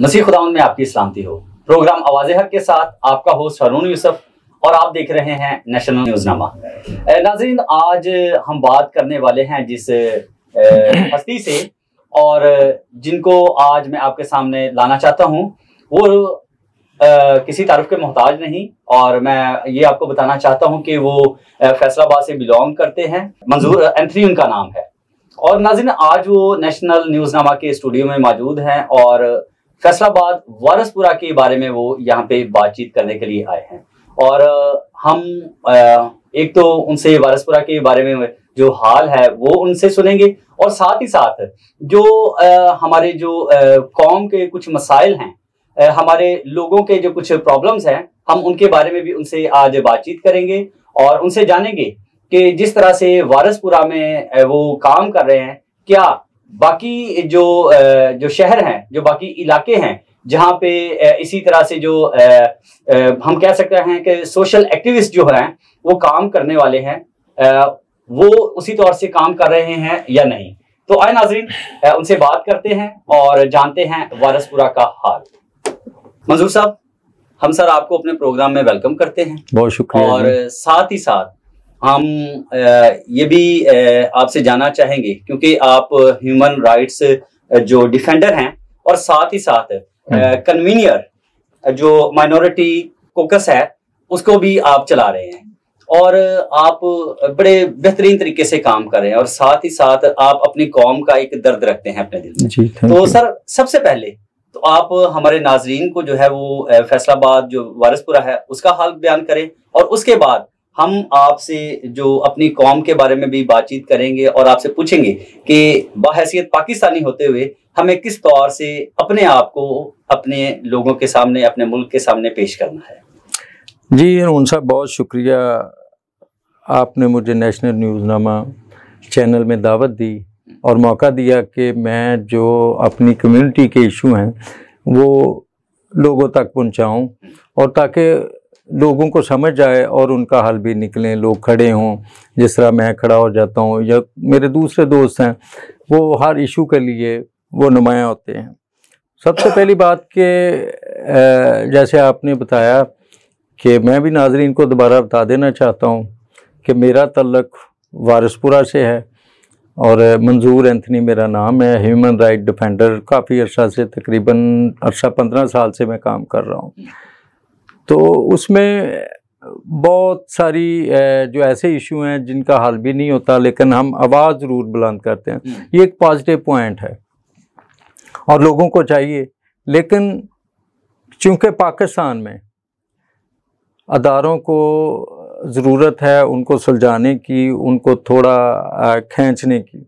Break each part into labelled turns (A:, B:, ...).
A: मसीह खुदा में आपकी सलामती हो प्रोग्राम आवाज हक के साथ आपका होस्ट हरून यूसुफ और आप देख रहे हैं नेशनल न्यूजनामा नाजीन आज हम बात करने वाले हैं जिस हस्ती से और जिनको आज मैं आपके सामने लाना चाहता हूं वो आ, किसी तारफ के मोहताज नहीं और मैं ये आपको बताना चाहता हूं कि वो फैसलाबाद से बिलोंग करते हैं मंजूर एंथनी उनका नाम है और नाजिन आज वो नेशनल न्यूजनामा के स्टूडियो में मौजूद हैं और फैसलाबाद वारसपुरा के बारे में वो यहाँ पे बातचीत करने के लिए आए हैं और हम एक तो उनसे वारसपुरा के बारे में जो हाल है वो उनसे सुनेंगे और साथ ही साथ जो हमारे जो कौम के कुछ मसाइल हैं हमारे लोगों के जो कुछ प्रॉब्लम्स हैं हम उनके बारे में भी उनसे आज बातचीत करेंगे और उनसे जानेंगे कि जिस तरह से वारसपुरा में वो काम कर रहे हैं क्या बाकी जो जो शहर हैं जो बाकी इलाके हैं जहाँ पे इसी तरह से जो हम कह सकते हैं कि सोशल एक्टिविस्ट जो हैं वो काम करने वाले हैं वो उसी तौर से काम कर रहे हैं या नहीं तो आए नाजरीन उनसे बात करते हैं और जानते हैं वारसपुरा का हाल मंजूर साहब हम सर आपको अपने प्रोग्राम में वेलकम करते हैं
B: बहुत शुक्रिया और
A: साथ ही साथ हम ये भी आपसे जानना चाहेंगे क्योंकि आप ह्यूमन राइट्स जो डिफेंडर हैं और साथ ही साथ कन्वीनियर हाँ जो माइनॉरिटी कोकस है उसको भी आप चला रहे हैं और आप बड़े बेहतरीन तरीके से काम कर रहे हैं और साथ ही साथ आप अपनी कौम का एक दर्द रखते हैं अपने दिल में तो सर सबसे पहले तो आप हमारे नाजरीन को जो है वो फैसलाबाद जो वारसपुरा है उसका हाल बयान करें और उसके बाद हम आपसे जो अपनी कौम के बारे में भी बातचीत करेंगे और आपसे पूछेंगे कि बाहसीत पाकिस्तानी होते हुए हमें किस तौर से अपने आप को अपने लोगों के सामने अपने मुल्क के सामने पेश करना है
B: जी अनून साहब बहुत शुक्रिया आपने मुझे नेशनल न्यूज़नामा चैनल में दावत दी और मौका दिया कि मैं जो अपनी कम्युनिटी के इशू हैं वो लोगों तक पहुँचाऊँ और ताकि लोगों को समझ आए और उनका हल भी निकले लोग खड़े हों जिस तरह मैं खड़ा हो जाता हूँ या मेरे दूसरे दोस्त हैं वो हर इशू के लिए वो नुमाया होते हैं सबसे पहली बात के जैसे आपने बताया कि मैं भी नाजरीन को दोबारा बता देना चाहता हूँ कि मेरा तल्लक वारसपुरा से है और मंजूर एंथनी मेरा नाम है ह्यूमन राइट डिफेंडर काफ़ी अर्सा से तकरीबन अर्सा पंद्रह साल से मैं काम कर रहा हूँ तो उसमें बहुत सारी जो ऐसे इशू हैं जिनका हल भी नहीं होता लेकिन हम आवाज़ ज़रूर बुलंद करते हैं हम्म। ये एक पॉजिटिव पॉइंट है और लोगों को चाहिए लेकिन चूंकि पाकिस्तान में अदारों को ज़रूरत है उनको सुलझाने की उनको थोड़ा खींचने की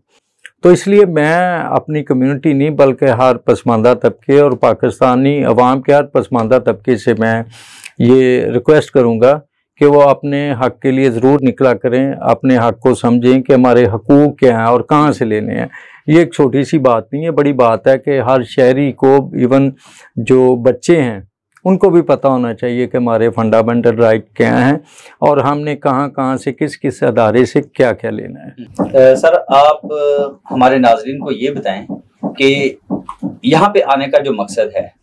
B: तो इसलिए मैं अपनी कम्युनिटी नहीं बल्कि हर पसमानदा तबके और पाकिस्तानी अवाम के हर पसमानदा तबके से मैं ये रिक्वेस्ट करूँगा कि वो अपने हक के लिए ज़रूर निकला करें अपने हक को समझें कि हमारे हकूक़ क्या हैं और कहाँ से लेने हैं ये एक छोटी सी बात नहीं है बड़ी बात है कि हर शहरी को इवन जो बच्चे हैं उनको भी पता होना चाहिए कि हमारे फंडामेंटल राइट क्या हैं और हमने कहाँ कहाँ से किस किस अदारे से क्या क्या लेना
A: है आ, सर आप हमारे नाजरन को ये बताएं कि यहाँ पे आने का जो मकसद है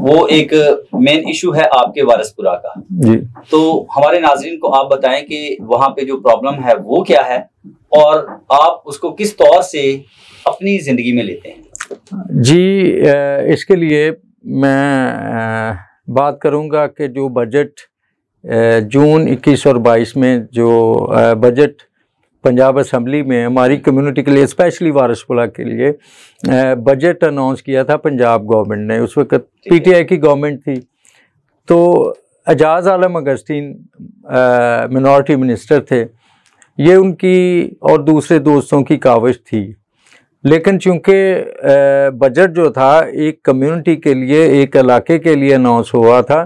A: वो एक मेन इशू है आपके वारसपुरा का जी तो हमारे नाजरन को आप बताएं कि वहाँ पे जो प्रॉब्लम है वो क्या है और आप उसको किस तौर से अपनी ज़िंदगी में लेते
B: हैं जी इसके लिए मैं बात करूँगा कि जो बजट जून 21 और 22 में जो बजट पंजाब असम्बली में हमारी कम्युनिटी के लिए स्पेशली वारसपुला के लिए बजट अनाउंस किया था पंजाब गवर्नमेंट ने उस वक्त पीटीआई की गवर्नमेंट थी तो एजाज आलम अगस्तीन मिनोरिटी मिनिस्टर थे ये उनकी और दूसरे दोस्तों की काविश थी लेकिन चूंकि बजट जो था एक कम्युनिटी के लिए एक इलाके के लिए अनाउंस हुआ था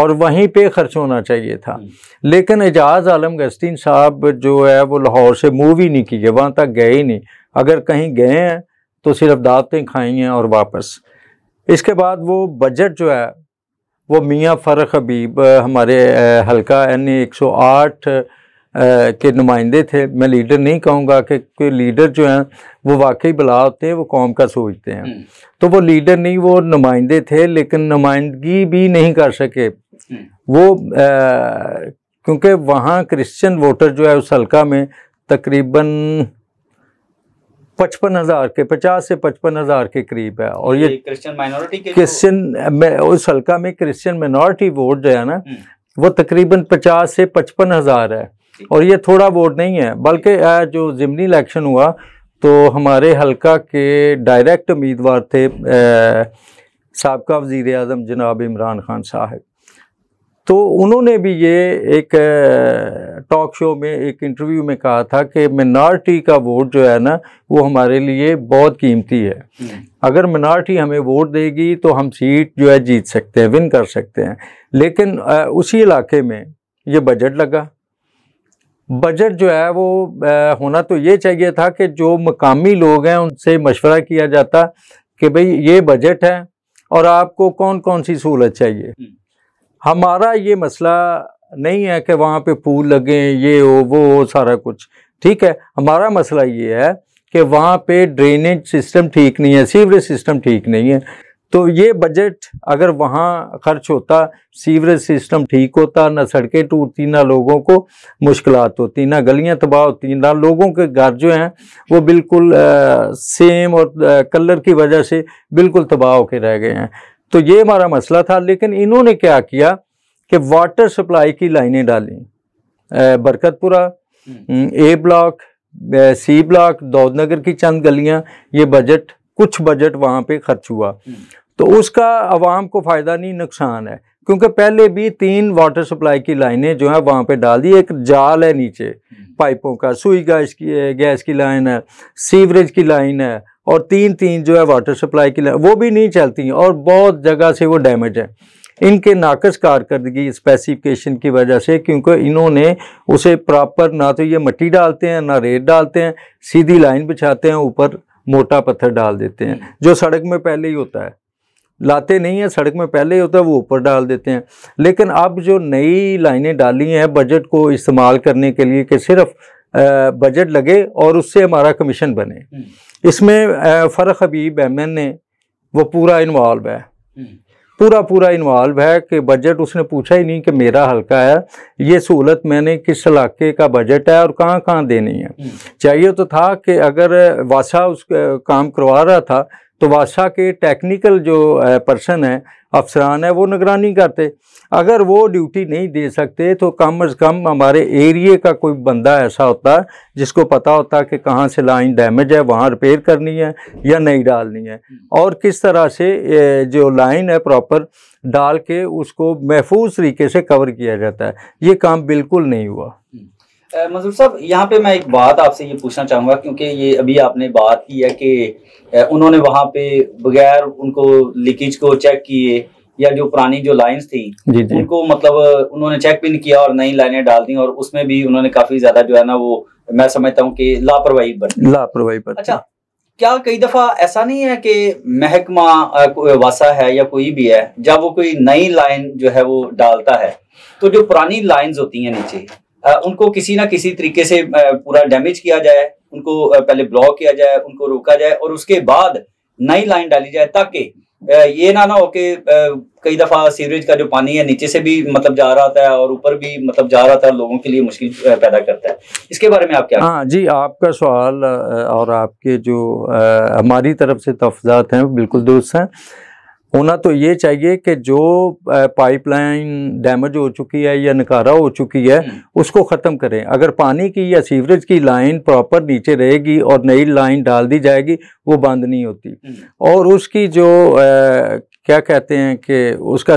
B: और वहीं पे खर्च होना चाहिए था हम्म। लेकिन एजाज आलम गस्तीन साहब जो है वो लाहौर से मूव ही नहीं किए वहाँ तक गए ही नहीं अगर कहीं गए हैं तो सिर्फ दावतें खाई हैं और वापस इसके बाद वो बजट जो है वो मियाँ फ़रख हबीब हमारे हल्का एन ए एक सौ आठ के नुमाइंदे थे मैं लीडर नहीं कहूँगा कि कोई लीडर जो हैं वो वाकई बला होते हैं वो कौम का सोचते हैं हम्म। तो वो लीडर नहीं वो नुमाइंदे थे लेकिन नुमाइंदगी भी नहीं कर सके हम्म। वो क्योंकि वहाँ क्रिश्चियन वोटर जो है उस हल्का में तकरीबन पचपन हज़ार के पचास से पचपन हज़ार के करीब है और ये क्रिश्चियन माइनॉरिटी क्रिश्चियन उस हल्का में क्रिश्चियन माइनॉरिटी वोट जो है ना हम्म। वो तकरीबन पचास से पचपन हज़ार है और ये थोड़ा वोट नहीं है बल्कि जो ज़िमनी इलेक्शन हुआ तो हमारे हलका के डायरेक्ट उम्मीदवार थे सबका वजीर अजम जनाब इमरान खान साहब तो उन्होंने भी ये एक टॉक शो में एक इंटरव्यू में कहा था कि मिनार्टी का वोट जो है ना वो हमारे लिए बहुत कीमती है हम्म। अगर मिनार्टी हमें वोट देगी तो हम सीट जो है जीत सकते हैं विन कर सकते हैं लेकिन उसी इलाके में ये बजट लगा बजट जो है वो आ, होना तो ये चाहिए था कि जो मकामी लोग हैं उनसे मशवरा किया जाता कि भाई ये बजट है और आपको कौन कौन सी सहूलत चाहिए हम्म। हमारा ये मसला नहीं है कि वहाँ पे पूल लगे ये हो वो हो सारा कुछ ठीक है हमारा मसला ये है कि वहाँ पे ड्रेनेज सिस्टम ठीक नहीं है सीवरेज सिस्टम ठीक नहीं है तो ये बजट अगर वहाँ खर्च होता सीवरेज सिस्टम ठीक होता ना सड़कें टूटती ना लोगों को मुश्किल होती ना गलियाँ तबाह होती ना लोगों के घर जो हैं वो बिल्कुल आ, सेम और आ, कलर की वजह से बिल्कुल तबाह होकर रह गए हैं तो ये हमारा मसला था लेकिन इन्होंने क्या किया कि वाटर सप्लाई की लाइनें डाली Barkatpura A block C block Daudnagar की चंद गलियाँ ये बजट कुछ बजट वहाँ पे खर्च हुआ हम्म। तो उसका आवाम को फ़ायदा नहीं नुकसान है क्योंकि पहले भी तीन वाटर सप्लाई की लाइनें जो है वहाँ पे डाल दी एक जाल है नीचे हम्म। पाइपों का सुई गैस की है गैस की लाइन है सीवरेज की लाइन है और तीन तीन जो है वाटर सप्लाई की लाइन वो भी नहीं चलती और बहुत जगह से वो डैमेज है इनके नाकस कारकर्दगी स्पेसिफिकेशन की वजह से क्योंकि इन्होंने उसे प्रॉपर ना तो ये मट्टी डालते हैं ना रेत डालते हैं सीधी लाइन बिछाते हैं ऊपर मोटा पत्थर डाल देते हैं हम्म। जो सड़क में पहले ही होता है लाते नहीं हैं सड़क में पहले ही होता है वो ऊपर डाल देते हैं लेकिन अब जो नई लाइनें डाली हैं बजट को इस्तेमाल करने के लिए कि सिर्फ बजट लगे और उससे हमारा कमीशन बने हम्म। इसमें फ़र्क हबीब एम एन ए वो पूरा इन्वॉल्व है हम्म। पूरा पूरा इन्वॉल्व है कि बजट उसने पूछा ही नहीं कि मेरा हल्का है ये सहूलत मैंने किस इलाके का बजट है और कहाँ कहाँ देनी है हम्म। चाहिए तो था कि अगर वासा उस काम करवा रहा था तो बादशाह के टेक्निकल जो पर्सन है अफसरान है वो निगरानी करते अगर वो ड्यूटी नहीं दे सकते तो कम अज़ कम हमारे एरिए का कोई बंदा ऐसा होता है जिसको पता होता कि कहाँ से लाइन डैमेज है वहाँ रिपेयर करनी है या नहीं डालनी है और किस तरह से जो लाइन है प्रॉपर डाल के उसको महफूज तरीके से कवर किया जाता है ये काम बिल्कुल नहीं हुआ हम्म।
A: मंजूर साहब यहाँ पे मैं एक बात आपसे ये पूछना चाहूंगा क्योंकि ये अभी आपने बात की है कि उन्होंने वहाँ पे बगैर उनको लीकेज को चेक किए या जो पुरानी जो लाइंस थी जी जी। उनको मतलब उन्होंने चेक भी नहीं किया और नई लाइनें डाल दी और उसमें भी उन्होंने काफी ज्यादा जो है ना वो मैं समझता हूँ कि लापरवाही
B: लापरवाही बरती अच्छा
A: क्या कई दफा ऐसा नहीं है कि महकमा वासा है या कोई भी है जब वो कोई नई लाइन जो है वो डालता है तो जो पुरानी लाइन होती है नीचे उनको किसी ना किसी तरीके से पूरा डैमेज किया जाए उनको पहले ब्लॉक किया जाए उनको रोका जाए और उसके बाद नई लाइन डाली जाए ताकि ये ना ना हो कि कई दफा सीवरेज का जो पानी है नीचे से भी मतलब जा रहा था और ऊपर भी मतलब जा रहा था लोगों के लिए मुश्किल पैदा करता है इसके बारे में आप क्या हाँ
B: जी आपका सवाल और आपके जो हमारी तरफ से तफजात हैं बिल्कुल दुरुस्त हैं होना तो ये चाहिए कि जो पाइपलाइन डैमेज हो चुकी है या नकारा हो चुकी है हम्म। उसको ख़त्म करें अगर पानी की या सीवरेज की लाइन प्रॉपर नीचे रहेगी और नई लाइन डाल दी जाएगी वो बंद नहीं होती हम्म। और उसकी जो आ, क्या कहते हैं कि उसका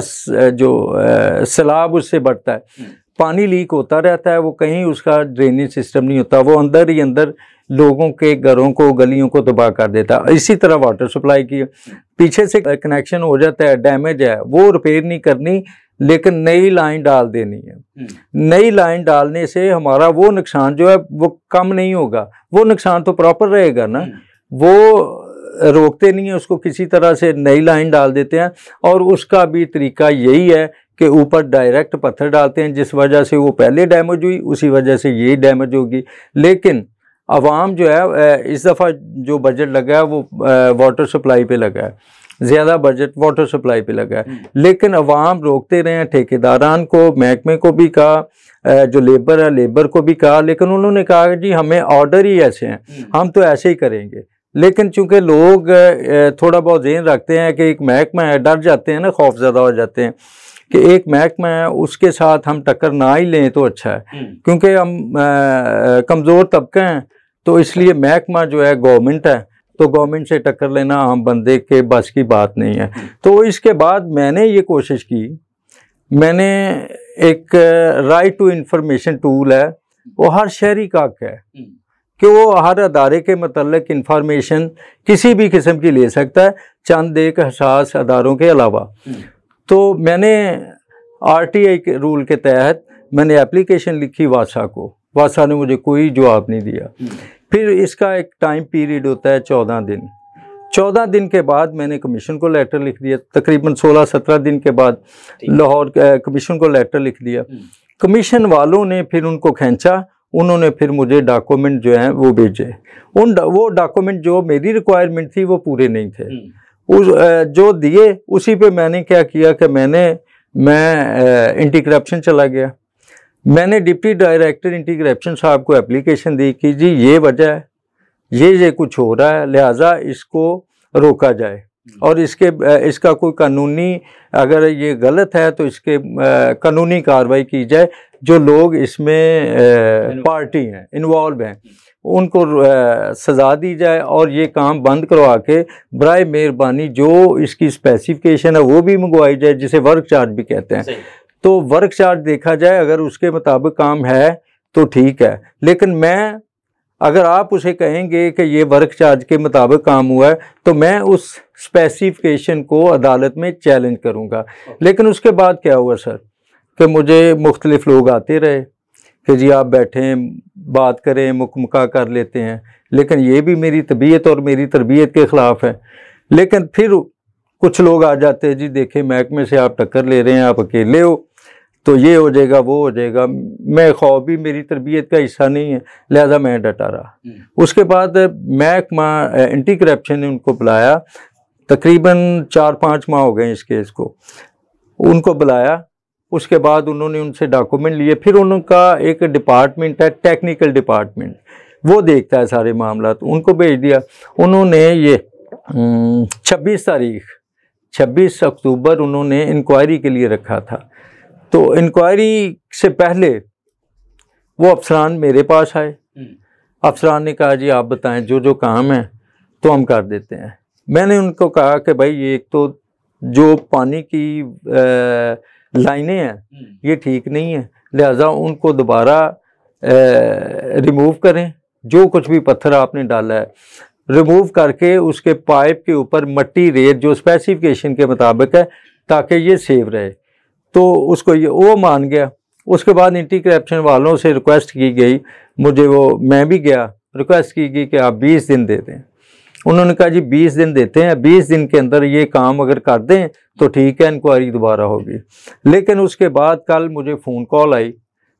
B: जो आ, सलाब उससे बढ़ता है हम्म। पानी लीक होता रहता है वो कहीं उसका ड्रेनेज सिस्टम नहीं होता वो अंदर ही अंदर लोगों के घरों को गलियों को तबाह कर देता है इसी तरह वाटर सप्लाई की पीछे से कनेक्शन हो जाता है डैमेज है वो रिपेयर नहीं करनी लेकिन नई लाइन डाल देनी है हम्म। नई लाइन डालने से हमारा वो नुकसान जो है वो कम नहीं होगा वो नुकसान तो प्रॉपर रहेगा ना हम्म। वो रोकते नहीं है उसको किसी तरह से नई लाइन डाल देते हैं और उसका भी तरीका यही है के ऊपर डायरेक्ट पत्थर डालते हैं जिस वजह से वो पहले डैमेज हुई उसी वजह से ये डैमेज होगी लेकिन अवाम जो है इस दफ़ा जो बजट लगा है वो वाटर सप्लाई पे लगा है ज़्यादा बजट वाटर सप्लाई पे लगा है हम्म। लेकिन अवाम रोकते रहे हैं ठेकेदारान को महकमे को भी कहा जो लेबर है लेबर को भी कहा लेकिन उन्होंने कहा जी हमें ऑर्डर ही ऐसे हैं हम्म। हम तो ऐसे ही करेंगे लेकिन चूंकि लोग थोड़ा बहुत जेन रखते हैं कि एक महकमा है डर जाते हैं ना खौफ ज़्यादा हो जाते हैं कि एक महकमा है उसके साथ हम टक्कर ना ही लें तो अच्छा है हम्म। क्योंकि हम कमज़ोर तबके हैं तो इसलिए अच्छा। महकमा जो है गवर्नमेंट है तो गवर्नमेंट से टक्कर लेना हम बंदे के बस की बात नहीं है हम्म। तो इसके बाद मैंने ये कोशिश की मैंने एक राइट टू इंफॉर्मेशन टूल है वो हर शहरी का है हम्म। कि वो हर अदारे के मतलब इंफॉर्मेशन किसी भी किस्म की ले सकता है चंद एक हसास अदारों के अलावा हम्म। तो मैंने आर टी आई के रूल के तहत मैंने एप्लीकेशन लिखी वासा को वासा ने मुझे कोई जवाब नहीं दिया हम्म। फिर इसका एक टाइम पीरियड होता है चौदह दिन चौदह दिन के बाद मैंने कमीशन को लेटर लिख दिया तकरीबन सोलह सत्रह दिन के बाद लाहौर कमीशन को लेटर लिख दिया कमीशन हम्म। वालों ने फिर उनको खींचा उन्होंने फिर मुझे डॉक्यूमेंट जो हैं वो भेजे उन वो डॉक्यूमेंट जो मेरी रिक्वायरमेंट थी वो पूरे नहीं थे हम्म। उस जो दिए उसी पे मैंने क्या किया कि मैंने मैं एंटी करप्शन चला गया मैंने डिप्टी डायरेक्टर एंटी करप्शन साहब को एप्लीकेशन दी कि जी ये वजह है ये ये कुछ हो रहा है लिहाजा इसको रोका जाए हम्म। और इसके इसका कोई कानूनी अगर ये गलत है तो इसके कानूनी कार्रवाई की जाए जो लोग इसमें पार्टी हैं इन्वॉल्व हैं उनको सज़ा दी जाए और ये काम बंद करवा के बर मेहरबानी जो इसकी स्पेसिफिकेशन है वो भी मंगवाई जाए जिसे वर्क चार्ज भी कहते हैं तो वर्क चार्ज देखा जाए अगर उसके मुताबिक काम है तो ठीक है लेकिन मैं अगर आप उसे कहेंगे कि ये वर्क चार्ज के मुताबिक काम हुआ है तो मैं उस स्पेसिफिकेशन को अदालत में चैलेंज करूँगा लेकिन उसके बाद क्या हुआ सर कि मुझे मुख्तलिफ़ लोग आते रहे कि जी आप बैठें बात करें मुकमका कर लेते हैं लेकिन ये भी मेरी तबीयत और मेरी तरबियत के ख़िलाफ़ है लेकिन फिर कुछ लोग आ जाते हैं जी देखें महकमे से आप टक्कर ले रहे हैं आप अकेले हो तो ये हो जाएगा वो हो जाएगा मैं खौफ भी मेरी तरबियत का हिस्सा नहीं है लिहाजा मैं डटा रहा हम्म। उसके बाद महकमा एंटी करप्शन ने उनको बुलाया तकरीबन चार पाँच माह हो गए इस केस को उनको बुलाया उसके बाद उन्होंने उनसे डॉक्यूमेंट लिए फिर उनका एक डिपार्टमेंट है टेक्निकल डिपार्टमेंट वो देखता है सारे मामला तो उनको भेज दिया उन्होंने ये छब्बीस तारीख छब्बीस अक्टूबर उन्होंने इंक्वायरी के लिए रखा था तो इंक्वायरी से पहले वो अफसरान मेरे पास आए हम्म। अफसरान ने कहा जी आप बताएं जो जो काम है तो हम कर देते हैं मैंने उनको कहा कि भाई एक तो जो पानी की लाइनें हैं हम्म। ये ठीक नहीं है लिहाजा उनको दोबारा रिमूव करें जो कुछ भी पत्थर आपने डाला है रिमूव करके उसके पाइप के ऊपर मट्टी रेत जो स्पेसिफिकेशन के मुताबिक है ताकि ये सेफ रहे तो उसको ये वो मान गया उसके बाद इंटी करप्शन वालों से रिक्वेस्ट की गई मुझे वो मैं भी गया रिक्वेस्ट की गई कि आप 20 दिन दे दें उन्होंने कहा जी बीस दिन देते हैं बीस दिन के अंदर ये काम अगर कर दें तो ठीक है इंक्वायरी दोबारा होगी लेकिन उसके बाद कल मुझे फ़ोन कॉल आई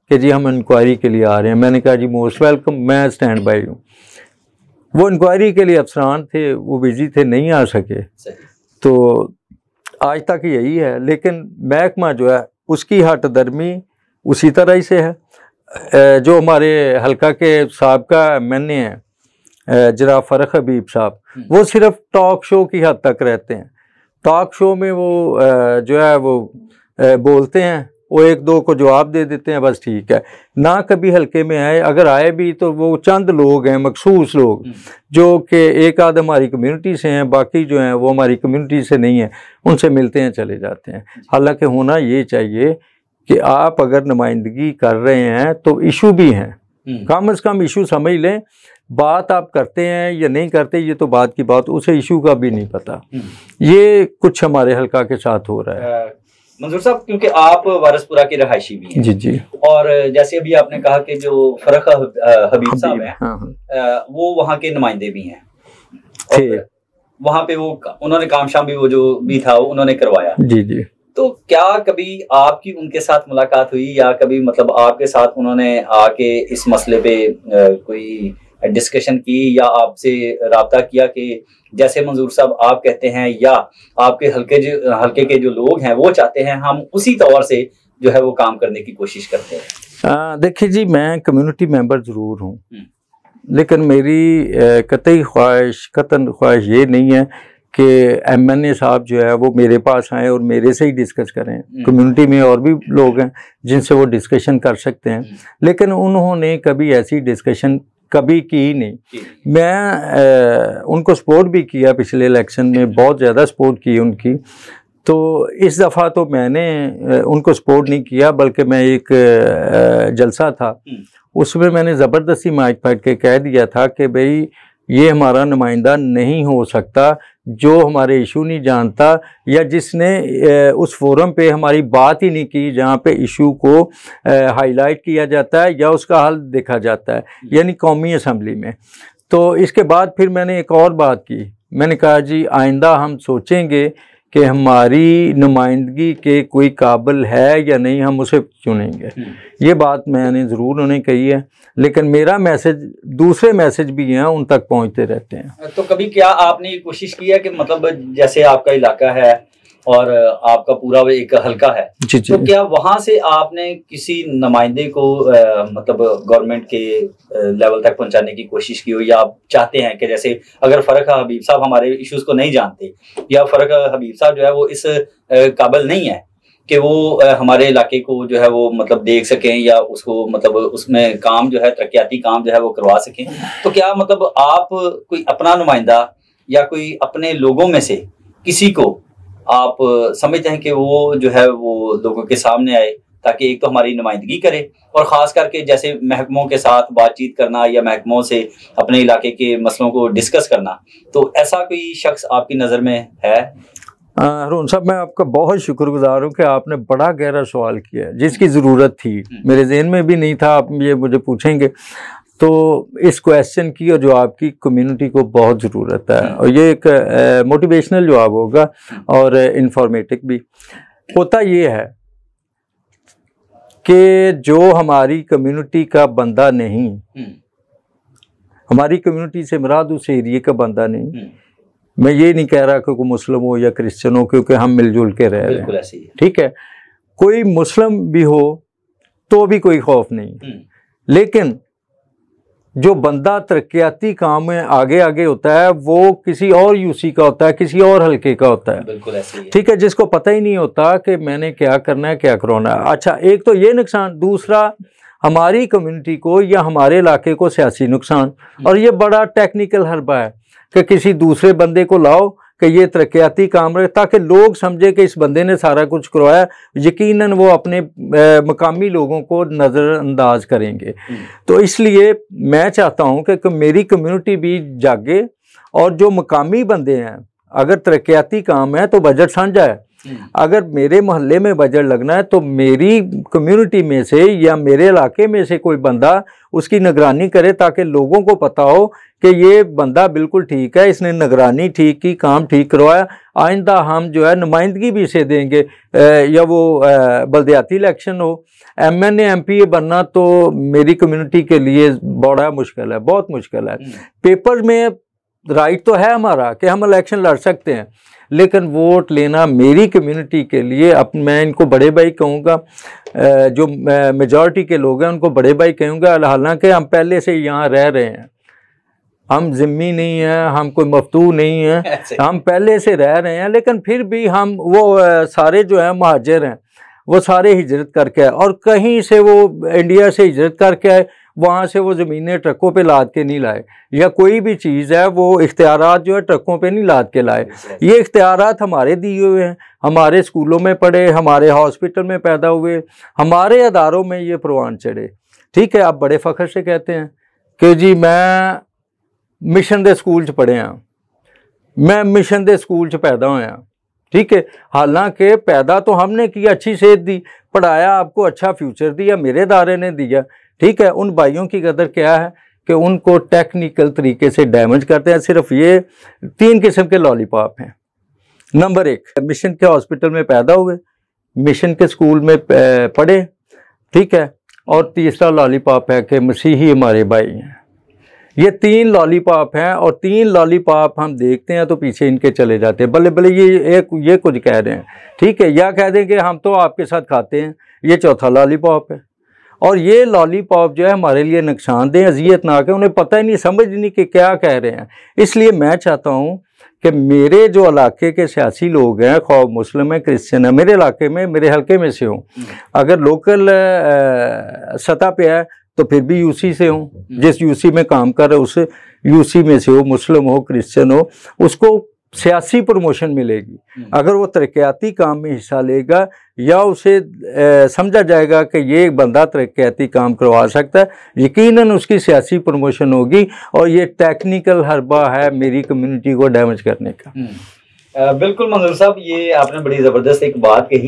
B: कि जी हम इंक्वायरी के लिए आ रहे हैं मैंने कहा जी मोस्ट वेलकम मैं स्टैंड बाई हूँ वो इंक्वायरी के लिए अफसरान थे वो बिजी थे नहीं आ सके तो आज तक यही है लेकिन महकमा जो है उसकी हट दर्मी उसी तरह ही से है जो हमारे हल्का के सबका एम एन ए हैं जरा फ़रख हबीब साहब हम्म। वो सिर्फ टॉक शो की हद तक रहते हैं टॉक शो में वो जो है वो बोलते हैं वो एक दो को जवाब दे देते हैं बस ठीक है ना कभी हल्के में आए अगर आए भी तो वो चंद लोग हैं मखसूस लोग हम्म। जो कि एक आध हमारी कम्युनिटी से हैं बाकी जो हैं वो हमारी कम्युनिटी से नहीं हैं उनसे मिलते हैं चले जाते हैं हालांकि होना ये चाहिए कि आप अगर नुमाइंदगी कर रहे हैं तो इशू भी हैं हम्म। कम अज़ कम इशू समझ लें बात आप करते हैं या नहीं करते ये तो बात की बात उसे इशू का भी नहीं पता हम्म। ये कुछ हमारे हलका के साथ हो रहा
A: है मंजूर साहब क्योंकि आप वारसपुरा के रहायशी भी हैं जी जी और जैसे अभी आपने कहा कि जो फरख हबीब साहब हैं हाँ, हाँ। वो वहाँ के नुमाइंदे भी
B: हैं
A: वहाँ पे वो उन्होंने काम शाम भी वो जो भी था उन्होंने करवाया जी जी तो क्या कभी आपकी उनके साथ मुलाकात हुई या कभी मतलब आपके साथ उन्होंने आके इस मसले पे कोई डिस्कशन की या आपसे रबता किया कि जैसे मंजूर साहब आप कहते हैं या आपके हल्के जो हल्के के जो लोग हैं वो चाहते हैं हम उसी तौर से जो है वो काम करने की कोशिश करते
B: हैं देखिए जी मैं कम्युनिटी मेंबर ज़रूर हूँ हम्म। लेकिन मेरी कतई ख्वाहिश कतन ख्वाहिश ये नहीं है कि एम एन ए साहब जो है वो मेरे पास आए और मेरे से ही डिस्कस करें कम्युनिटी हम्म। में और भी लोग हैं जिनसे वो डिस्कशन कर सकते हैं हम्म। लेकिन उन्होंने कभी ऐसी डिस्कशन कभी की ही नहीं मैं ए, उनको सपोर्ट भी किया पिछले इलेक्शन में बहुत ज़्यादा सपोर्ट की उनकी तो इस दफ़ा तो मैंने उनको सपोर्ट नहीं किया बल्कि मैं एक जलसा था हम्म। उसमें मैंने ज़बरदस्ती माइक फाइट के कह दिया था कि भाई ये हमारा नुमाइंदा नहीं हो सकता जो हमारे इशू नहीं जानता या जिसने उस फोरम पे हमारी बात ही नहीं की जहाँ पे इशू को हाईलाइट किया जाता है या उसका हल देखा जाता है यानी कौमी असम्बली में तो इसके बाद फिर मैंने एक और बात की मैंने कहा जी आइंदा हम सोचेंगे कि हमारी नुमाइंदगी के कोई काबिल है या नहीं हम उसे चुनेंगे हम्म। ये बात मैंने ज़रूर उन्हें कही है लेकिन मेरा मैसेज दूसरे मैसेज भी हैं उन तक पहुंचते रहते हैं
A: तो कभी क्या आपने कोशिश की है कि मतलब जैसे आपका इलाका है और आपका पूरा एक हल्का है जी जी। तो क्या वहां से आपने किसी नुमाइंदे को आ, मतलब गवर्नमेंट के लेवल तक पहुंचाने की कोशिश की हो या आप चाहते हैं कि जैसे अगर फरक हबीब साहब हमारे इश्यूज को नहीं जानते या फरक हबीब साहब जो है वो इस काबिल नहीं है कि वो हमारे इलाके को जो है वो मतलब देख सकें या उसको मतलब उसमें काम जो है तरक्याती काम जो है वो करवा सकें तो क्या मतलब आप कोई अपना नुमाइंदा या कोई अपने लोगों में से किसी को आप समझते हैं कि वो जो है वो लोगों के सामने आए ताकि एक तो हमारी नुमाइंदगी करे और ख़ास करके जैसे महकमों के साथ बातचीत करना या महकमों से अपने इलाके के मसलों को डिस्कस करना तो ऐसा कोई शख्स आपकी नज़र में है
B: हरून साहब मैं आपका बहुत शुक्रगुजार हूँ कि आपने बड़ा गहरा सवाल किया जिसकी ज़रूरत थी हम्म। मेरे जहन में भी नहीं था आप ये मुझे पूछेंगे तो इस क्वेश्चन की और जो आपकी कम्युनिटी को बहुत ज़रूरत है हम्म। और ये एक मोटिवेशनल जवाब होगा और इंफॉर्मेटिव भी होता ये है कि जो हमारी कम्युनिटी का बंदा नहीं हम्म। हमारी कम्युनिटी से मराद उस एरिए का बंदा नहीं हम्म। मैं ये नहीं कह रहा कि कोई मुस्लिम हो या क्रिश्चियन हो क्योंकि हम मिलजुल के रह रहे हैं ठीक है कोई मुस्लिम भी हो तो भी कोई खौफ नहीं लेकिन जो बंदा तरक्याती काम में आगे आगे होता है वो किसी और यूसी का होता है किसी और हल्के का होता है बिल्कुल ऐसे ही ठीक है जिसको पता ही नहीं होता कि मैंने क्या करना है क्या करवाना है अच्छा एक तो ये नुकसान दूसरा हमारी कम्युनिटी को या हमारे इलाके को सियासी नुकसान और ये बड़ा टेक्निकल हरबा है कि किसी दूसरे बंदे को लाओ कि ये तरक्याती काम रहे ताकि लोग समझे कि इस बंदे ने सारा कुछ करवाया यकीनन वो अपने मकामी लोगों को नज़रअंदाज करेंगे हम्म। तो इसलिए मैं चाहता हूँ कि मेरी कम्युनिटी भी जागे और जो मकामी बंदे हैं अगर तरक्याती काम है तो बजट साझा है हम्म। अगर मेरे मोहल्ले में बजट लगना है तो मेरी कम्युनिटी में से या मेरे इलाके में से कोई बंदा उसकी निगरानी करे ताकि लोगों को पता हो कि ये बंदा बिल्कुल ठीक है इसने निगरानी ठीक की काम ठीक करवाया आइंदा हम जो है नुमाइंदगी भी इसे देंगे या वो बलदयाती इलेक्शन हो M N M P A बनना तो मेरी कम्युनिटी के लिए बड़ा मुश्किल है बहुत मुश्किल है पेपर हम्म। में राइट तो है हमारा कि हम इलेक्शन लड़ सकते हैं लेकिन वोट लेना मेरी कम्युनिटी के लिए अब मैं इनको बड़े भाई कहूँगा जो मेजॉरिटी के लोग हैं उनको बड़े भाई कहूँगा हालांकि हम पहले से यहाँ रह रहे हैं हम ज़िम्मी नहीं हैं हम कोई मफतू नहीं हैं हम पहले से रह रहे हैं लेकिन फिर भी हम वो सारे जो हैं महाजर हैं वो सारे हिजरत करके आए और कहीं से वो इंडिया से हिजरत करके आए वहाँ से वो ज़मीनें ट्रकों पे लाद के नहीं लाए या कोई भी चीज़ है वो इख्तियार जो है ट्रकों पे नहीं लाद के लाए ये इख्तियार हमारे दिए हुए हैं हमारे स्कूलों में पढ़े हमारे हॉस्पिटल में पैदा हुए हमारे अदारों में ये प्रवान चढ़े ठीक है आप बड़े फ़ख्र से कहते हैं कि जी मैं मिशन के स्कूल पढ़े हाँ मैं मिशन के स्कूल पैदा होया ठीक है हालांकि पैदा तो हमने किया अच्छी सेहत दी पढ़ाया आपको अच्छा फ्यूचर दिया मेरे दारे ने दिया ठीक है उन भाइयों की कदर क्या है कि उनको टेक्निकल तरीके से डैमेज करते हैं सिर्फ ये तीन किस्म के लॉलीपॉप हैं नंबर एक मिशन के हॉस्पिटल में पैदा हुए मिशन के स्कूल में पढ़े ठीक है और तीसरा लॉलीपॉप है कि मसीही हमारे भाई हैं ये तीन लॉलीपॉप हैं और तीन लॉलीपॉप हम देखते हैं तो पीछे इनके चले जाते हैं भले भले ये एक ये कुछ कह रहे हैं ठीक है या कह दें कि हम तो आपके साथ खाते हैं ये चौथा लॉलीपॉप है और ये लॉलीपॉप जो है हमारे लिए नुकसानदेह अजियतनाक है उन्हें पता ही नहीं समझ नहीं कि क्या कह रहे हैं इसलिए मैं चाहता हूँ कि मेरे जो इलाके के सियासी लोग हैं खौ मुस्लिम हैं क्रिश्चियन हैं मेरे इलाके में मेरे हल्के में से हों हम्म। अगर लोकल सतह पर है तो फिर भी यूसी से हों हम्म। जिस यूसी में काम कर रहे उस यूसी में से हो मुस्लिम हो क्रिश्चियन हो उसको सियासी प्रमोशन मिलेगी हम्म। अगर वो तरक्याती काम में हिस्सा लेगा या उसे ए, समझा जाएगा कि ये बंदा तरक्याती काम करवा सकता है यकीनन उसकी सियासी प्रमोशन होगी और ये टेक्निकल हरबा है मेरी कम्युनिटी को डैमेज करने का आ,
A: हम्म। बिल्कुल मंजूर साहब ये आपने बड़ी ज़बरदस्त एक बात कही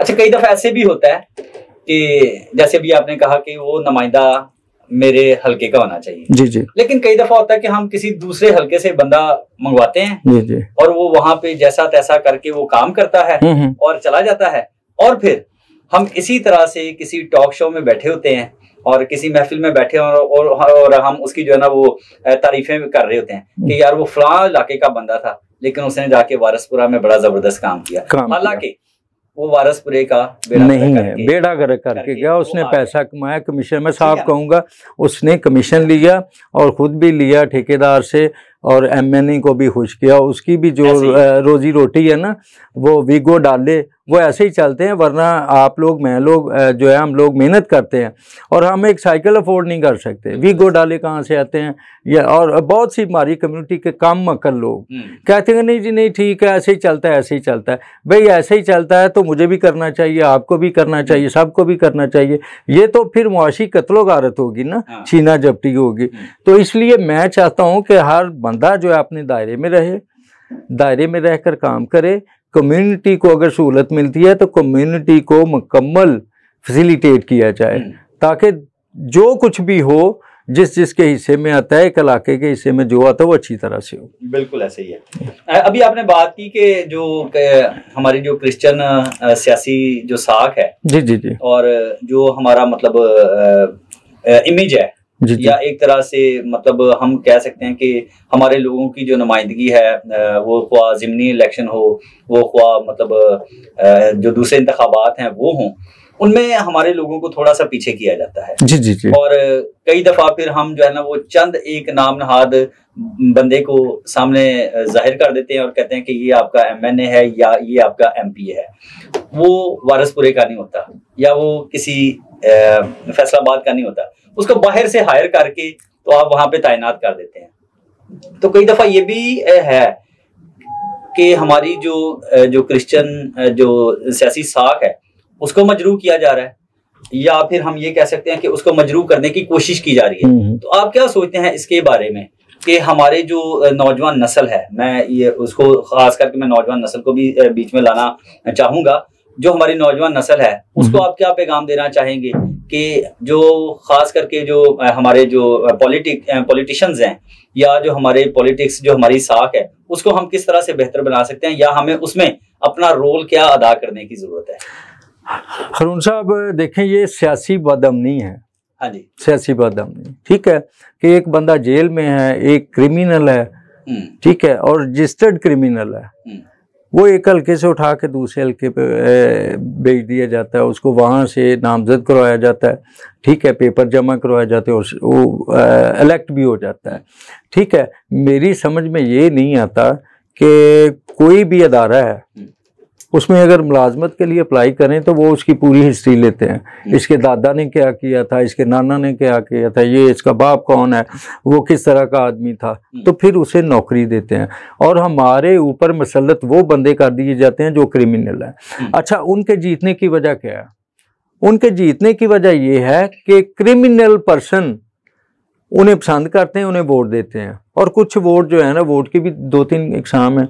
A: अच्छा कई दफ़ा ऐसे भी होता है कि जैसे भी आपने कहा कि वो नुमाइंदा मेरे हल्के का होना चाहिए जी जी लेकिन कई दफा होता है कि हम किसी दूसरे हल्के से बंदा मंगवाते हैं जी जी और वो वहां पे जैसा तैसा करके वो काम करता है हम्म, हम्म। और चला जाता है और फिर हम इसी तरह से किसी टॉक शो में बैठे होते हैं और किसी महफिल में बैठे और, और और हम उसकी जो है ना वो तारीफें कर रहे होते हैं हम्म। कि यार वो फला इलाके का बंदा था लेकिन उसने जाके वारसपुरा में बड़ा जबरदस्त काम किया हालांकि
B: वो वारसपुरे
A: का बेड़ा नहीं है
B: बेड़ा गर्क करके, करके गया उसने पैसा कमाया कमीशन में साफ कहूंगा उसने कमीशन लिया और खुद भी लिया ठेकेदार से और एमएनई को भी खुश किया उसकी भी जो रोजी रोटी है ना वो वीगो डाले वो ऐसे ही चलते हैं वरना आप लोग मैं लोग जो है हम लोग मेहनत करते हैं और हम एक साइकिल अफोर्ड नहीं कर सकते वीगो डाले कहाँ से आते हैं या और बहुत सी हमारी कम्युनिटी के काम मकर लोग हम्म। कहते हैं नहीं जी नहीं ठीक है ऐसे ही चलता है ऐसे ही चलता है भाई ऐसे ही चलता है तो मुझे भी करना चाहिए आपको भी करना चाहिए हम्म। सबको भी करना चाहिए ये तो फिर मुआशी कत्लो गारत होगी ना हाँ। छीना झपटी होगी हम्म। तो इसलिए मैं चाहता हूँ कि हर बंदा जो है अपने दायरे में रहे दायरे में रहकर काम करे कम्युनिटी को अगर सहूलत मिलती है तो कम्युनिटी को मुकम्मल फैसिलिटेट किया जाए हम्म। ताकि जो कुछ भी हो जिस जिसके हिस्से में आता है एक इलाके के हिस्से में जो आता है वो अच्छी तरह से हो
A: बिल्कुल ऐसे ही है अभी आपने बात की कि जो हमारी जो क्रिश्चियन सियासी जो साख है जी जी जी और जो हमारा मतलब इमेज है या एक तरह से मतलब हम कह सकते हैं कि हमारे लोगों की जो नुमाइंदगी है वो ख्वा ज़मनी इलेक्शन हो वो ख्वा मतलब जो दूसरे इंतबात हैं वो हों उनमें हमारे लोगों को थोड़ा सा पीछे किया जाता है जी जी जी और कई दफ़ा फिर हम जो है ना वो चंद एक नाम नहाद बंदे को सामने जाहिर कर देते हैं और कहते हैं कि ये आपका ए है या ये आपका एमपी है वो वारसपुरे का नहीं होता या वो किसी फैसलाबाद का नहीं होता उसको बाहर से हायर करके तो आप वहां पे तैनात कर देते हैं तो कई दफा ये भी है कि हमारी जो जो क्रिश्चियन जो सियासी साख है उसको मजरू किया जा रहा है या फिर हम ये कह सकते हैं कि उसको मजरू करने की कोशिश की जा रही है तो आप क्या सोचते हैं इसके बारे में कि हमारे जो नौजवान नस्ल है मैं ये उसको खास करके मैं नौजवान नस्ल को भी बीच में लाना चाहूंगा जो हमारी नौजवान नस्ल है उसको आप क्या पैगाम देना चाहेंगे कि जो ख़ास करके जो हमारे जो पॉलिटिक पॉलिटिशियंस हैं या जो हमारे पॉलिटिक्स जो हमारी साख है उसको हम किस तरह से बेहतर बना सकते हैं या हमें उसमें अपना रोल क्या अदा करने की ज़रूरत है
B: हरून साहब देखें ये सियासी बदमनी है हाँ जी सियासी बदमनी ठीक है कि एक बंदा जेल में है एक क्रिमिनल है हम्म। ठीक है और रजिस्टर्ड क्रिमिनल है हम्म। वो एक हल्के से उठा के दूसरे हल्के पे भेज दिया जाता है उसको वहाँ से नामजद करवाया जाता है ठीक है पेपर जमा करवाया जाते हैं और वो इलेक्ट भी हो जाता है ठीक है मेरी समझ में ये नहीं आता कि कोई भी अदारा है हम्म। उसमें अगर मुलाजमत के लिए अप्लाई करें तो वो उसकी पूरी हिस्ट्री लेते हैं इसके दादा ने क्या किया था इसके नाना ने क्या किया था ये इसका बाप कौन है वो किस तरह का आदमी था तो फिर उसे नौकरी देते हैं और हमारे ऊपर मसलत वो बंदे कर दिए जाते हैं जो क्रिमिनल हैं अच्छा उनके जीतने की वजह क्या है उनके जीतने की वजह यह है कि क्रिमिनल पर्सन उन्हें पसंद करते हैं उन्हें वोट देते हैं और कुछ वोट जो है ना वोट की भी दो तीन इकसाम है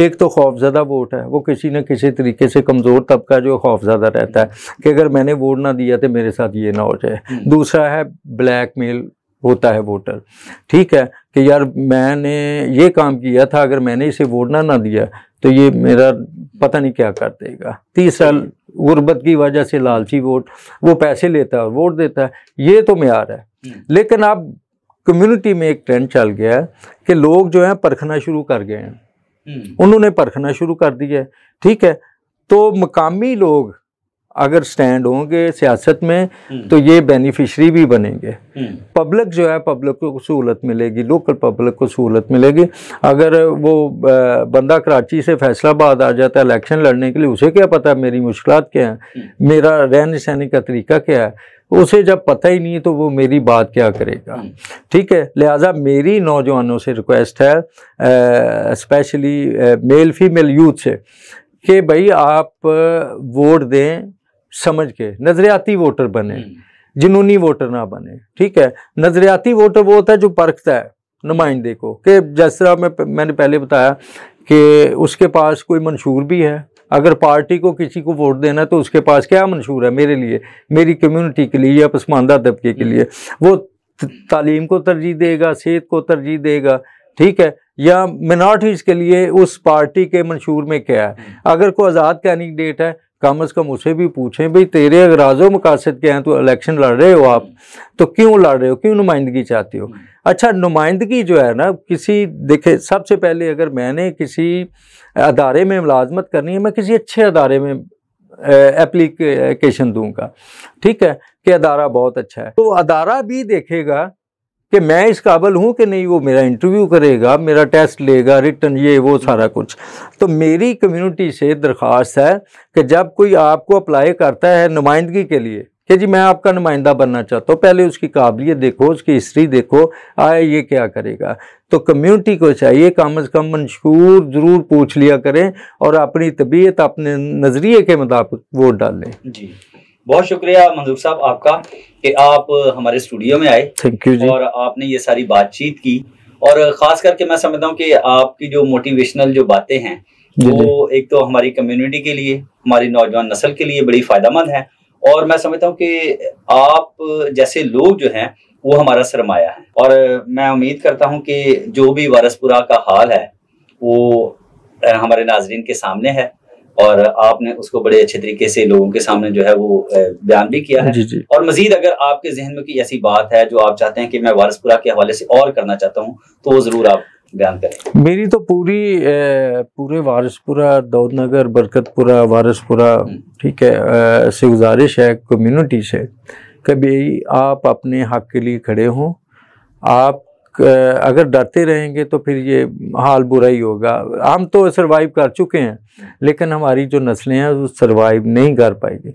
B: एक तो खौफजदा वोट है वो किसी न किसी तरीके से कमज़ोर तबका जो खौफजदा रहता है कि अगर मैंने वोट ना दिया तो मेरे साथ ये ना हो जाए हम्म। दूसरा है ब्लैक मेल होता है वोटर ठीक है कि यार मैंने ये काम किया था अगर मैंने इसे वोट ना ना दिया तो ये मेरा पता नहीं क्या कर देगा तीसरा गुर्बत की वजह से लालची वोट वो पैसे लेता है और वोट देता है ये तो मैार है हम्म। लेकिन अब कम्युनिटी में एक ट्रेंड चल गया है कि लोग जो हैं परखना शुरू कर गए हैं हम्म। उन्होंने परखना शुरू कर दिया है ठीक है तो मकामी लोग अगर स्टैंड होंगे सियासत में हम्म। तो ये बेनिफिशरी भी बनेंगे पब्लिक हम्म। जो है पब्लिक को सहूलत मिलेगी लोकल पब्लिक को सहूलत मिलेगी अगर वो बंदा कराची से फैसलाबाद आ जाता है इलेक्शन लड़ने के लिए उसे क्या पता है मेरी मुश्किल क्या है मेरा रहन सहने का तरीका क्या है उसे जब पता ही नहीं है तो वो मेरी बात क्या करेगा हम्म। ठीक है लिहाजा मेरी नौजवानों से रिक्वेस्ट है स्पेशली मेल फीमेल यूथ से कि भाई आप वोट दें समझ के नज़रियाती वोटर बने हम्म। जुनूनी वोटर ना बने ठीक है नज़रियाती वोटर वो होता है जो परखता है नुमाइंदे को कि जैसा मैं मैंने पहले बताया कि उसके पास कोई मंशूर भी है अगर पार्टी को किसी को वोट देना तो उसके पास क्या मंशूर है मेरे लिए मेरी कम्युनिटी के लिए या पसमानदा तबके के लिए वो तालीम को तरजीह देगा सेहत को तरजीह देगा ठीक है या मिनार्टीज के लिए उस पार्टी के मंशूर में क्या है हम्म। अगर कोई आज़ाद कैंडिडेट है कम अज़ कम उसे भी पूछें भाई तेरे अगर अगराजो मकासद के हैं तो इलेक्शन लड़ रहे हो आप तो क्यों लड़ रहे हो क्यों नुमाइंदगी चाहते हो हम्म। अच्छा नुमाइंदगी जो है ना किसी देखे सबसे पहले अगर मैंने किसी अदारे में मुलाजमत करनी है मैं किसी अच्छे अदारे में एप्लीकेशन दूंगा ठीक है कि अदारा बहुत अच्छा है तो अदारा भी देखेगा कि मैं इस काबल हूँ कि नहीं वो मेरा इंटरव्यू करेगा मेरा टेस्ट लेगा रिटर्न ये वो सारा कुछ तो मेरी कम्युनिटी से दरख्वास्त है कि जब कोई आपको अप्लाई करता है नुमाइंदगी के लिए कि जी मैं आपका नुमाइंदा बनना चाहता हूँ पहले उसकी काबिलियत देखो उसकी हिस्ट्री देखो आए ये क्या करेगा तो कम्युनिटी को चाहिए कम अज़ कम मंशूर ज़रूर पूछ लिया करें और अपनी तबीयत अपने नज़रिए के मुताबिक वोट डालें जी
A: बहुत शुक्रिया मंजूर साहब आपका कि आप हमारे स्टूडियो में आए थैंक यू और आपने ये सारी बातचीत की और ख़ास करके मैं समझता हूँ कि आपकी जो मोटिवेशनल जो बातें हैं वो एक तो हमारी कम्युनिटी के लिए हमारी नौजवान नस्ल के लिए बड़ी फ़ायदा मंद है और मैं समझता हूँ कि आप जैसे लोग जो हैं वो हमारा सरमाया है और मैं उम्मीद करता हूँ कि जो भी वारसपुरा का हाल है वो हमारे नाजरीन के सामने है और आपने उसको बड़े अच्छे तरीके से लोगों के सामने जो है वो बयान भी किया है जी जी। और मजीद अगर आपके जहन में की ऐसी बात है जो आप चाहते हैं कि मैं वारसपुरा के हवाले से और करना चाहता हूँ तो वो जरूर आप
B: बयान करें मेरी तो पूरी पूरे वारसपुरा दौदनगर बरकतपुरा वारसपुरा हम्म। ठीक है से गुजारिश है कम्युनिटी से कभी आप अपने हक के लिए खड़े हों आप अगर डरते रहेंगे तो फिर ये हाल बुरा ही होगा हम तो सरवाइव कर चुके हैं लेकिन हमारी जो नस्लें हैं वो सरवाइव नहीं कर पाएगी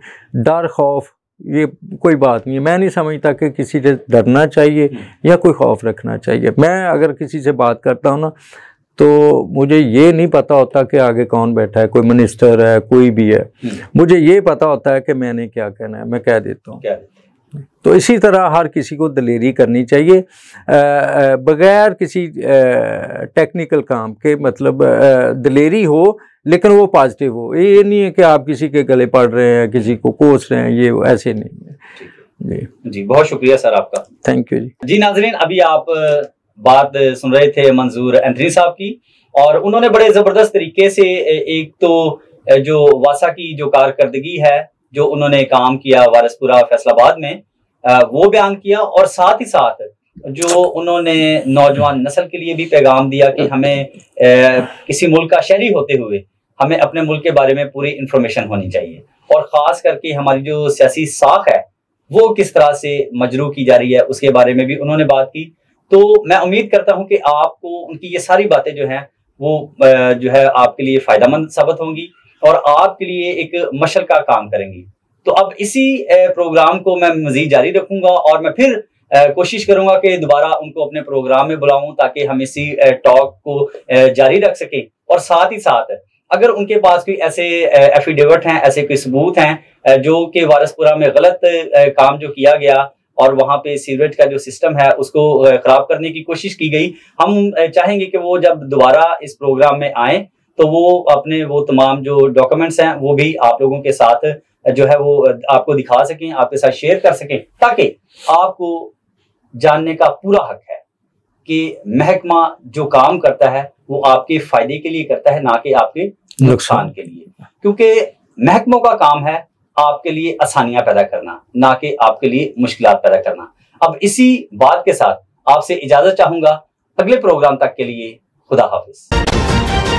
B: डर खौफ ये कोई बात नहीं है मैं नहीं समझता कि किसी से डरना चाहिए हम्म। या कोई खौफ रखना चाहिए मैं अगर किसी से बात करता हूँ ना तो मुझे ये नहीं पता होता कि आगे कौन बैठा है कोई मिनिस्टर है कोई भी है हम्म। मुझे ये पता होता है कि मैंने क्या कहना है मैं कह देता हूँ तो इसी तरह हर किसी को दलेरी करनी चाहिए बगैर किसी टेक्निकल काम के मतलब दलेरी हो लेकिन वो पॉजिटिव हो ये नहीं है कि आप किसी के गले पड़ रहे हैं किसी को कोस रहे हैं ये ऐसे नहीं है जी
A: जी बहुत शुक्रिया सर आपका थैंक यू जी जी नाजरीन अभी आप बात सुन रहे थे मंजूर एंथनी साहब की और उन्होंने बड़े जबरदस्त तरीके से एक तो जो वासा की जो कारकर्दगी है जो उन्होंने काम किया वारसपुरा फैसलाबाद में वो बयान किया और साथ ही साथ जो उन्होंने नौजवान नस्ल के लिए भी पैगाम दिया कि हमें ए, किसी मुल्क का शहरी होते हुए हमें अपने मुल्क के बारे में पूरी इंफॉर्मेशन होनी चाहिए और ख़ास करके हमारी जो सियासी साख है वो किस तरह से मजरू की जा रही है उसके बारे में भी उन्होंने बात की तो मैं उम्मीद करता हूं कि आपको उनकी ये सारी बातें जो हैं वो जो है आपके लिए फ़ायदा मंद साबित होंगी और आपके लिए एक मशल का काम करेंगी तो अब इसी प्रोग्राम को मैं मजीद जारी रखूंगा और मैं फिर कोशिश करूंगा कि दोबारा उनको अपने प्रोग्राम में बुलाऊं ताकि हम इसी टॉक को जारी रख सकें और साथ ही साथ अगर उनके पास कोई ऐसे एफिडेविट हैं ऐसे कोई सबूत हैं जो कि वारसपुरा में गलत काम जो किया गया और वहाँ पे सीवरेज का जो सिस्टम है उसको ख़राब करने की कोशिश की गई हम चाहेंगे कि वो जब दोबारा इस प्रोग्राम में आए तो वो अपने वो तमाम जो डॉक्यूमेंट्स हैं वो भी आप लोगों के साथ जो है वो आपको दिखा सकें आपके साथ शेयर कर सकें ताकि आपको जानने का पूरा हक है कि महकमा जो काम करता है वो आपके फायदे के लिए करता है ना कि आपके नुकसान के लिए क्योंकि महकमों का काम है आपके लिए आसानियां पैदा करना ना कि आपके लिए मुश्किल पैदा करना अब इसी बात के साथ आपसे इजाजत चाहूंगा अगले प्रोग्राम तक के लिए खुदा हाफिज